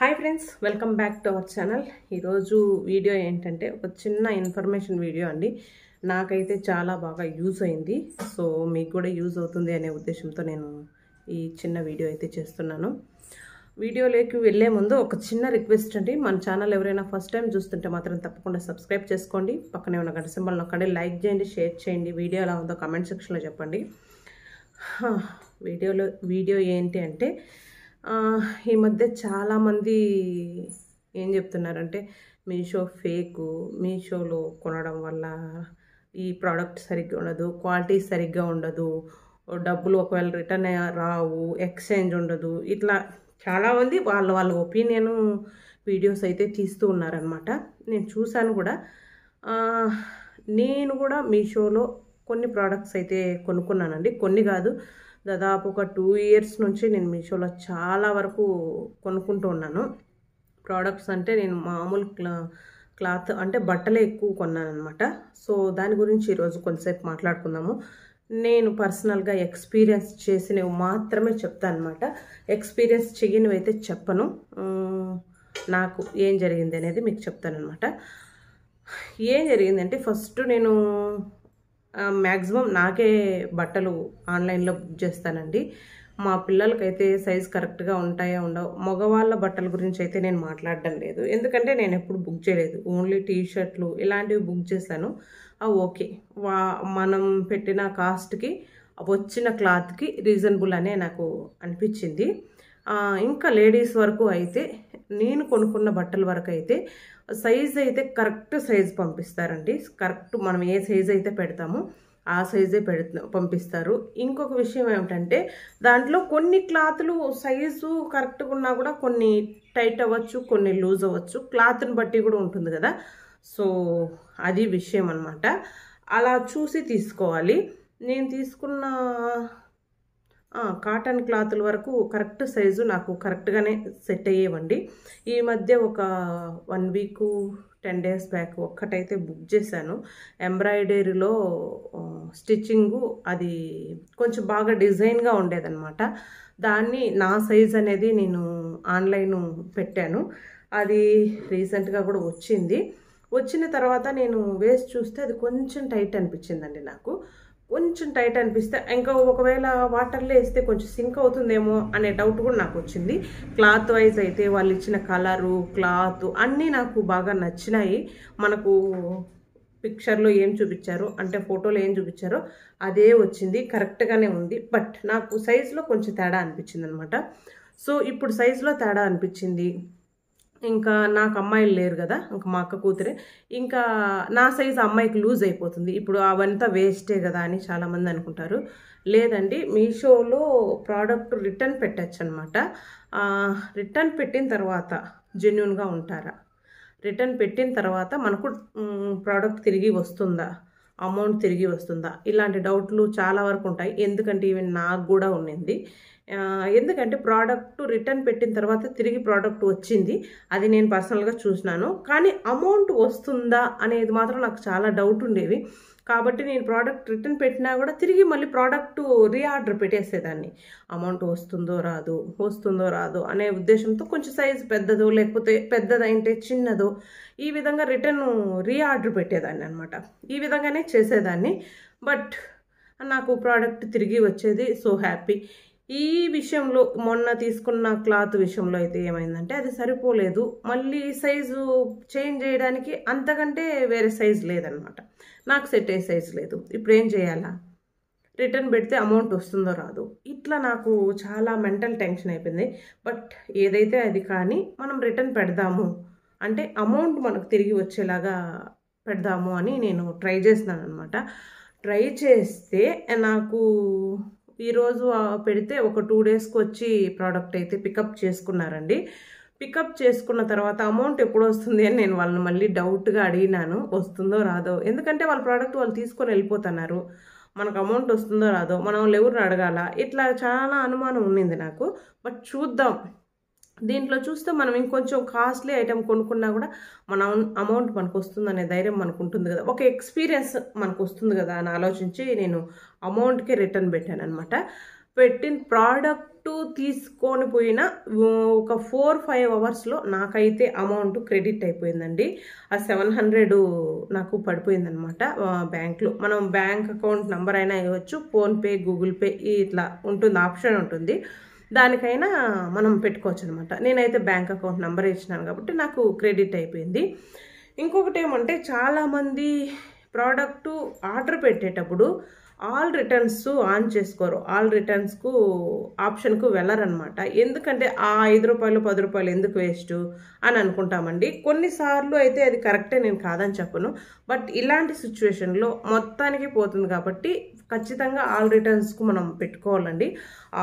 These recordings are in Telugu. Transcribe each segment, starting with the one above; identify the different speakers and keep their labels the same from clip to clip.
Speaker 1: hi friends welcome back to our channel ఈరోజు వీడియో ఏంటంటే ఒక చిన్న ఇన్ఫర్మేషన్ వీడియో అండి నాకైతే చాలా బాగా యూజ్ అయింది సో మీకు కూడా యూజ్ అవుతుంది అనే ఉద్దేశంతో నేను ఈ చిన్న వీడియో అయితే చేస్తున్నాను వీడియోలోకి వెళ్ళే ముందు ఒక చిన్న రిక్వెస్ట్ అండి మన ఛానల్ ఎవరైనా ఫస్ట్ టైం చూస్తుంటే మాత్రం తప్పకుండా సబ్స్క్రైబ్ చేసుకోండి పక్కనే ఉన్న గంట సింబల్ ఒక్కడే లైక్ చేయండి షేర్ చేయండి వీడియో ఎలా ఉందో కమెంట్ సెక్షన్లో చెప్పండి వీడియోలో వీడియో ఏంటి అంటే ఈ మధ్య చాలామంది ఏం చెప్తున్నారంటే మీషో ఫేకు మీషోలో కొనడం వల్ల ఈ ప్రోడక్ట్ సరిగ్గా ఉండదు క్వాలిటీ సరిగ్గా ఉండదు డబ్బులు ఒకవేళ రిటర్న్ రావు ఎక్స్చేంజ్ ఉండదు ఇట్లా చాలామంది వాళ్ళ వాళ్ళ ఒపీనియన్ వీడియోస్ అయితే తీస్తూ ఉన్నారనమాట నేను చూశాను కూడా నేను కూడా మీషోలో కొన్ని ప్రోడక్ట్స్ అయితే కొనుక్కున్నానండి కొన్ని కాదు దాదాపు ఒక టూ ఇయర్స్ నుంచి నేను మీషోలో చాలా వరకు కొనుక్కుంటూ ఉన్నాను ప్రోడక్ట్స్ అంటే నేను మామూలు క్లాత్ అంటే బట్టలే ఎక్కువ కొన్నాను అనమాట సో దాని గురించి ఈరోజు కొంతసేపు మాట్లాడుకుందాము నేను పర్సనల్గా ఎక్స్పీరియన్స్ చేసినవి మాత్రమే చెప్తాను అనమాట ఎక్స్పీరియన్స్ చెయ్యనివి అయితే చెప్పను నాకు ఏం జరిగింది అనేది మీకు చెప్తాను అనమాట ఏం జరిగిందంటే ఫస్ట్ నేను మ్యాక్సిమం నాకే బట్టలు ఆన్లైన్లో బుక్ చేస్తానండి మా పిల్లలకైతే సైజ్ కరెక్ట్గా ఉంటాయో ఉండవు మగవాళ్ళ బట్టల గురించి అయితే నేను మాట్లాడడం లేదు ఎందుకంటే నేను ఎప్పుడు బుక్ చేయలేదు ఓన్లీ టీ షర్ట్లు ఇలాంటివి బుక్ చేశాను అవి ఓకే వా మనం పెట్టిన కాస్ట్కి వచ్చిన క్లాత్కి రీజనబుల్ అనే నాకు అనిపించింది ఇంకా లేడీస్ వరకు అయితే నేను కొనుక్కున్న బట్టల వరకు అయితే సైజ్ అయితే కరెక్ట్ సైజ్ పంపిస్తారండి కరెక్ట్ మనం ఏ సైజ్ అయితే పెడతామో ఆ సైజే పెడుతు పంపిస్తారు ఇంకొక విషయం ఏమిటంటే దాంట్లో కొన్ని క్లాత్లు సైజు కరెక్ట్గా ఉన్నా కూడా కొన్ని టైట్ అవ్వచ్చు కొన్ని లూజ్ అవ్వచ్చు క్లాత్ని బట్టి కూడా ఉంటుంది కదా సో అది విషయం అనమాట అలా చూసి తీసుకోవాలి నేను తీసుకున్న కాటన్ క్లాతుల వరకు కరెక్ట్ సైజు నాకు కరెక్ట్గానే సెట్ అయ్యేవండి ఈ మధ్య ఒక one week ten days back ఒక్కటైతే బుక్ చేశాను ఎంబ్రాయిడరీలో స్టిచ్చింగు అది కొంచెం బాగా డిజైన్గా ఉండేదన్నమాట దాన్ని నా సైజ్ అనేది నేను ఆన్లైన్ పెట్టాను అది రీసెంట్గా కూడా వచ్చింది వచ్చిన తర్వాత నేను వేసి చూస్తే అది కొంచెం టైట్ అనిపించిందండి నాకు కొంచెం టైట్ అనిపిస్తే ఇంకా ఒకవేళ వాటర్లో వేస్తే కొంచెం సింక్ అవుతుందేమో అనే డౌట్ కూడా నాకు వచ్చింది క్లాత్ వైజ్ అయితే వాళ్ళు ఇచ్చిన కలరు క్లాత్ అన్నీ నాకు బాగా నచ్చినాయి మనకు పిక్చర్లో ఏం చూపించారో అంటే ఫోటోలో ఏం చూపించారో అదే వచ్చింది కరెక్ట్గానే ఉంది బట్ నాకు సైజులో కొంచెం తేడా అనిపించింది అనమాట సో ఇప్పుడు సైజులో తేడా అనిపించింది ఇంకా నాకు అమ్మాయిలు లేరు కదా ఇంకా మా అక్క కూతురే ఇంకా నా సైజు అమ్మాయికి లూజ్ అయిపోతుంది ఇప్పుడు అవంతా వేస్టే కదా అని చాలామంది అనుకుంటారు లేదండి మీషోలో ప్రోడక్ట్ రిటర్న్ పెట్టచ్చు అనమాట రిటర్న్ పెట్టిన తర్వాత జెన్యున్గా ఉంటారా రిటర్న్ పెట్టిన తర్వాత మనకు ప్రోడక్ట్ తిరిగి వస్తుందా అమౌంట్ తిరిగి వస్తుందా ఇలాంటి డౌట్లు చాలా వరకు ఉంటాయి ఎందుకంటే ఈవెన్ నాకు కూడా ఉండింది ఎందుకంటే ప్రోడక్ట్ రిటర్న్ పెట్టిన తర్వాత తిరిగి ప్రోడక్ట్ వచ్చింది అది నేను పర్సనల్గా చూసినాను కానీ అమౌంట్ వస్తుందా అనేది మాత్రం నాకు చాలా డౌట్ ఉండేవి కాబట్టి నేను ప్రోడక్ట్ రిటర్న్ పెట్టినా కూడా తిరిగి మళ్ళీ ప్రోడక్ట్ రీఆర్డర్ పెట్టేసేదాన్ని అమౌంట్ వస్తుందో రాదు వస్తుందో రాదు అనే ఉద్దేశంతో కొంచెం సైజు పెద్దదో లేకపోతే పెద్దదైంటే చిన్నదో ఈ విధంగా రిటర్న్ రీఆర్డర్ పెట్టేదాన్ని అనమాట ఈ విధంగానే చేసేదాన్ని బట్ నాకు ప్రోడక్ట్ తిరిగి వచ్చేది సో హ్యాపీ ఈ విషయంలో మొన్న తీసుకున్న క్లాత్ విషయంలో అయితే ఏమైందంటే అది సరిపోలేదు మళ్ళీ సైజు చేంజ్ చేయడానికి అంతకంటే వేరే సైజు లేదనమాట నాకు సెట్ అయ్యే సైజు లేదు ఇప్పుడు ఏం చేయాలా రిటర్న్ పెడితే అమౌంట్ వస్తుందో రాదు ఇట్లా నాకు చాలా మెంటల్ టెన్షన్ అయిపోయింది బట్ ఏదైతే అది కానీ మనం రిటర్న్ పెడదాము అంటే అమౌంట్ మనకు తిరిగి వచ్చేలాగా పెడదాము అని నేను ట్రై చేసినాను అనమాట ట్రై చేస్తే నాకు ఈరోజు పెడితే ఒక టూ డేస్కి వచ్చి ప్రోడక్ట్ అయితే పికప్ చేసుకున్నారండి పికప్ చేసుకున్న తర్వాత అమౌంట్ ఎప్పుడు వస్తుంది అని నేను వాళ్ళని మళ్ళీ డౌట్గా అడిగినాను వస్తుందో రాదో ఎందుకంటే వాళ్ళ ప్రోడక్ట్ వాళ్ళు తీసుకొని వెళ్ళిపోతున్నారు మనకు అమౌంట్ వస్తుందో రాదో మనం ఎవరిని అడగాల ఇట్లా చాలా అనుమానం ఉండింది నాకు బట్ చూద్దాం దీంట్లో చూస్తే మనం ఇంకొంచెం కాస్ట్లీ ఐటెం కొనుక్కున్నా కూడా మన అమౌంట్ మనకు వస్తుంది అనే ధైర్యం మనకు ఉంటుంది కదా ఒక ఎక్స్పీరియన్స్ మనకు వస్తుంది కదా అని ఆలోచించి నేను అమౌంట్కి రిటర్న్ పెట్టాను అనమాట పెట్టిన ప్రోడక్ట్ తీసుకొని పోయిన ఒక ఫోర్ ఫైవ్ అవర్స్లో నాకైతే అమౌంట్ క్రెడిట్ అయిపోయిందండి ఆ సెవెన్ హండ్రెడ్ నాకు పడిపోయిందనమాట బ్యాంక్లో మనం బ్యాంక్ అకౌంట్ నెంబర్ అయినా ఇవ్వచ్చు ఫోన్పే గూగుల్ పే ఇట్లా ఉంటుంది ఆప్షన్ ఉంటుంది దానికైనా మనం పెట్టుకోవచ్చు అనమాట నేనైతే బ్యాంక్ అకౌంట్ నెంబర్ ఇచ్చినాను కాబట్టి నాకు క్రెడిట్ అయిపోయింది ఇంకొకటి ఏమంటే చాలామంది ప్రోడక్టు ఆర్డర్ పెట్టేటప్పుడు ఆల్ రిటర్న్స్ ఆన్ చేసుకోరు ఆల్ రిటర్న్స్కు ఆప్షన్కు వెళ్ళరనమాట ఎందుకంటే ఆ ఐదు రూపాయలు పది రూపాయలు ఎందుకు వేస్ట్ అని అనుకుంటామండి కొన్నిసార్లు అయితే అది కరెక్టే నేను కాదని చెప్పను బట్ ఇలాంటి సిచ్యువేషన్లో మొత్తానికి పోతుంది కాబట్టి ఖచ్చితంగా ఆల్ రిటర్న్స్కు మనం పెట్టుకోవాలండి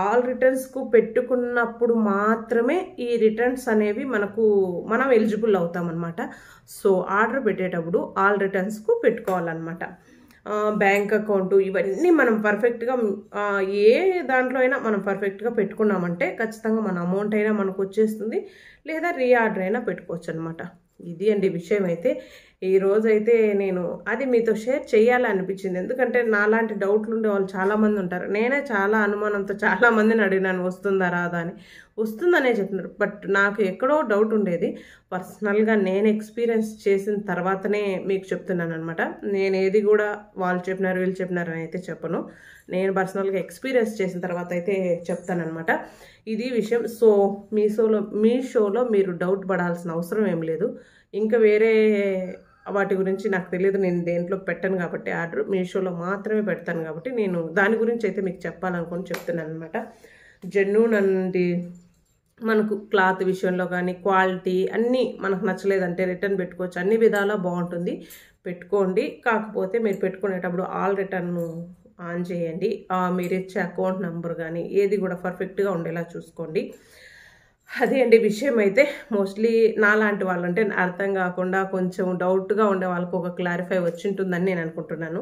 Speaker 1: ఆల్ రిటర్న్స్కు పెట్టుకున్నప్పుడు మాత్రమే ఈ రిటర్న్స్ అనేవి మనకు మనం ఎలిజిబుల్ అవుతామన్నమాట సో ఆర్డర్ పెట్టేటప్పుడు ఆల్ రిటర్న్స్కు పెట్టుకోవాలన్నమాట బ్యాంక్ అకౌంట్ ఇవన్నీ మనం పర్ఫెక్ట్గా ఏ దాంట్లో అయినా మనం పర్ఫెక్ట్గా పెట్టుకున్నామంటే ఖచ్చితంగా మన అమౌంట్ అయినా మనకు వచ్చేస్తుంది లేదా రీఆర్డర్ అయినా పెట్టుకోవచ్చు అనమాట ఇది అండి విషయం అయితే ఈ రోజైతే నేను అది మీతో షేర్ చేయాలనిపించింది ఎందుకంటే నాలాంటి డౌట్లు ఉండే వాళ్ళు చాలామంది ఉంటారు నేనే చాలా అనుమానంతో చాలామందిని అడిగినాను వస్తుందా రాదా అని వస్తుందనే చెప్తున్నారు బట్ నాకు ఎక్కడో డౌట్ ఉండేది పర్సనల్గా నేను ఎక్స్పీరియన్స్ చేసిన తర్వాతనే మీకు చెప్తున్నాను అనమాట నేను ఏది కూడా వాళ్ళు చెప్పినారు వీళ్ళు చెప్పినారు అని అయితే చెప్పను నేను పర్సనల్గా ఎక్స్పీరియన్స్ చేసిన తర్వాత అయితే చెప్తానమాట ఇది విషయం సో మీ షోలో మీ షోలో మీరు డౌట్ పడాల్సిన అవసరం ఏం లేదు ఇంకా వేరే వాటి గురించి నాకు తెలియదు నేను దేంట్లో పెట్టాను కాబట్టి ఆర్డర్ మీషోలో మాత్రమే పెడతాను కాబట్టి నేను దాని గురించి అయితే మీకు చెప్పాలనుకుని చెప్తున్నాను అనమాట జెన్యూన్ అండి మనకు క్లాత్ విషయంలో కానీ క్వాలిటీ అన్నీ మనకు నచ్చలేదంటే రిటర్న్ పెట్టుకోవచ్చు అన్ని విధాలా బాగుంటుంది పెట్టుకోండి కాకపోతే మీరు పెట్టుకునేటప్పుడు ఆల్ రిటర్న్ ఆన్ చేయండి మీరు ఇచ్చే అకౌంట్ నెంబర్ కానీ ఏది కూడా పర్ఫెక్ట్గా ఉండేలా చూసుకోండి అదే అండి విషయం అయితే మోస్ట్లీ నాలాంటి వాళ్ళు అంటే అర్థం కాకుండా కొంచెం డౌట్గా ఉండే వాళ్ళకు ఒక క్లారిఫై వచ్చింటుందని నేను అనుకుంటున్నాను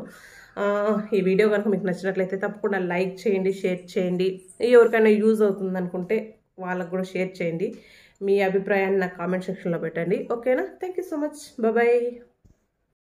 Speaker 1: ఈ వీడియో కనుక మీకు నచ్చినట్లయితే తప్పకుండా లైక్ చేయండి షేర్ చేయండి ఎవరికైనా యూజ్ అవుతుంది అనుకుంటే వాళ్ళకు కూడా షేర్ చేయండి మీ అభిప్రాయాన్ని నాకు కామెంట్ సెక్షన్లో పెట్టండి ఓకేనా థ్యాంక్ సో మచ్ బాయ్